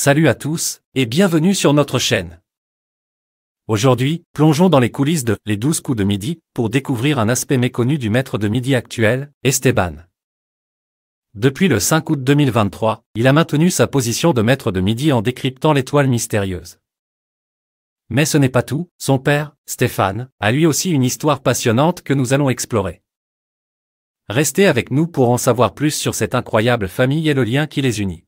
Salut à tous, et bienvenue sur notre chaîne. Aujourd'hui, plongeons dans les coulisses de Les 12 coups de midi pour découvrir un aspect méconnu du maître de midi actuel, Esteban. Depuis le 5 août 2023, il a maintenu sa position de maître de midi en décryptant l'étoile mystérieuse. Mais ce n'est pas tout, son père, Stéphane, a lui aussi une histoire passionnante que nous allons explorer. Restez avec nous pour en savoir plus sur cette incroyable famille et le lien qui les unit.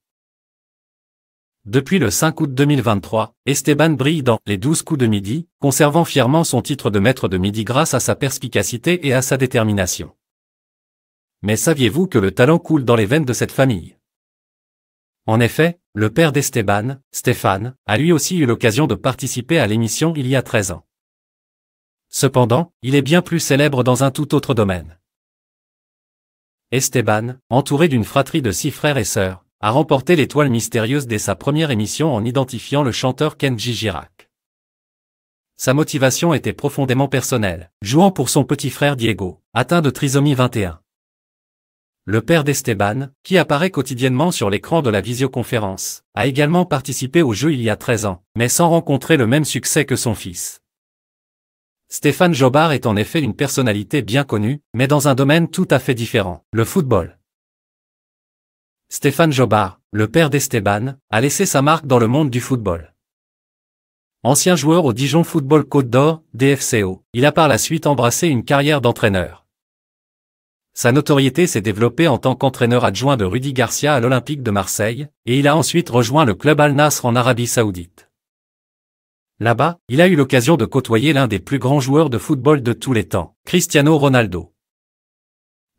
Depuis le 5 août 2023, Esteban brille dans les 12 coups de midi, conservant fièrement son titre de maître de midi grâce à sa perspicacité et à sa détermination. Mais saviez-vous que le talent coule dans les veines de cette famille En effet, le père d'Esteban, Stéphane, a lui aussi eu l'occasion de participer à l'émission il y a 13 ans. Cependant, il est bien plus célèbre dans un tout autre domaine. Esteban, entouré d'une fratrie de six frères et sœurs, a remporté l'étoile mystérieuse dès sa première émission en identifiant le chanteur Kenji Girac. Sa motivation était profondément personnelle, jouant pour son petit frère Diego, atteint de trisomie 21. Le père d'Esteban, qui apparaît quotidiennement sur l'écran de la visioconférence, a également participé au jeu il y a 13 ans, mais sans rencontrer le même succès que son fils. Stéphane Jobard est en effet une personnalité bien connue, mais dans un domaine tout à fait différent, le football. Stéphane Jobard, le père d'Esteban, a laissé sa marque dans le monde du football. Ancien joueur au Dijon Football Côte d'Or, DFCO, il a par la suite embrassé une carrière d'entraîneur. Sa notoriété s'est développée en tant qu'entraîneur adjoint de Rudy Garcia à l'Olympique de Marseille, et il a ensuite rejoint le club Al Nasr en Arabie Saoudite. Là-bas, il a eu l'occasion de côtoyer l'un des plus grands joueurs de football de tous les temps, Cristiano Ronaldo.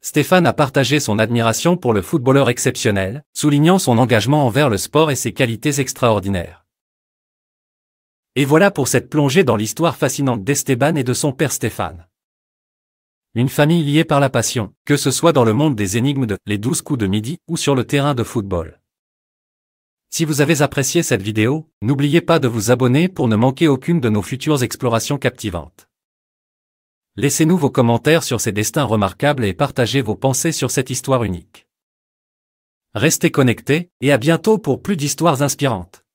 Stéphane a partagé son admiration pour le footballeur exceptionnel, soulignant son engagement envers le sport et ses qualités extraordinaires. Et voilà pour cette plongée dans l'histoire fascinante d'Esteban et de son père Stéphane. Une famille liée par la passion, que ce soit dans le monde des énigmes de les douze coups de midi ou sur le terrain de football. Si vous avez apprécié cette vidéo, n'oubliez pas de vous abonner pour ne manquer aucune de nos futures explorations captivantes. Laissez-nous vos commentaires sur ces destins remarquables et partagez vos pensées sur cette histoire unique. Restez connectés et à bientôt pour plus d'histoires inspirantes.